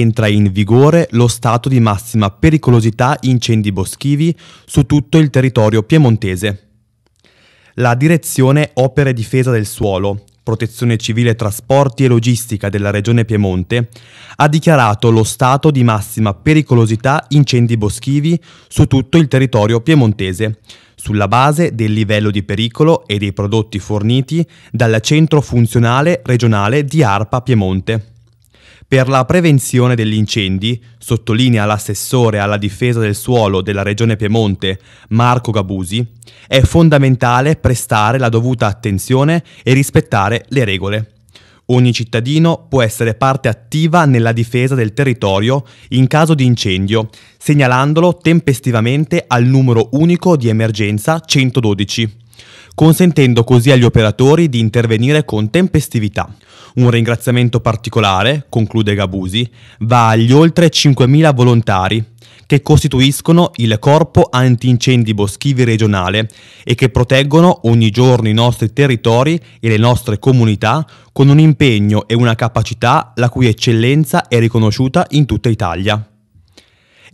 entra in vigore lo stato di massima pericolosità incendi boschivi su tutto il territorio piemontese. La direzione Opere Difesa del Suolo, Protezione Civile, Trasporti e Logistica della Regione Piemonte ha dichiarato lo stato di massima pericolosità incendi boschivi su tutto il territorio piemontese, sulla base del livello di pericolo e dei prodotti forniti dal Centro Funzionale Regionale di ARPA Piemonte per la prevenzione degli incendi, sottolinea l'assessore alla difesa del suolo della Regione Piemonte Marco Gabusi, è fondamentale prestare la dovuta attenzione e rispettare le regole. Ogni cittadino può essere parte attiva nella difesa del territorio in caso di incendio, segnalandolo tempestivamente al numero unico di emergenza 112 consentendo così agli operatori di intervenire con tempestività. Un ringraziamento particolare, conclude Gabusi, va agli oltre 5.000 volontari che costituiscono il corpo antincendi boschivi regionale e che proteggono ogni giorno i nostri territori e le nostre comunità con un impegno e una capacità la cui eccellenza è riconosciuta in tutta Italia.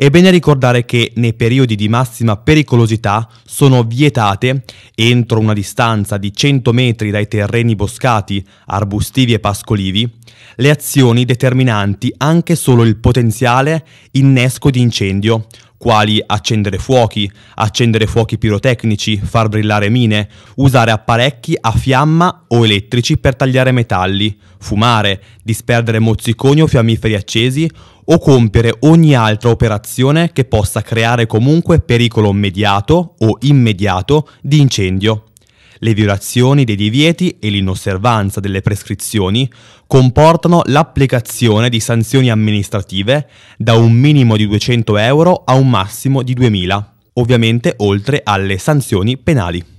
È bene ricordare che nei periodi di massima pericolosità sono vietate, entro una distanza di 100 metri dai terreni boscati, arbustivi e pascolivi, le azioni determinanti anche solo il potenziale innesco di incendio, quali accendere fuochi, accendere fuochi pirotecnici, far brillare mine, usare apparecchi a fiamma o elettrici per tagliare metalli, fumare, disperdere mozziconi o fiammiferi accesi o compiere ogni altra operazione che possa creare comunque pericolo mediato o immediato di incendio. Le violazioni dei divieti e l'inosservanza delle prescrizioni comportano l'applicazione di sanzioni amministrative da un minimo di 200 euro a un massimo di 2000, ovviamente oltre alle sanzioni penali.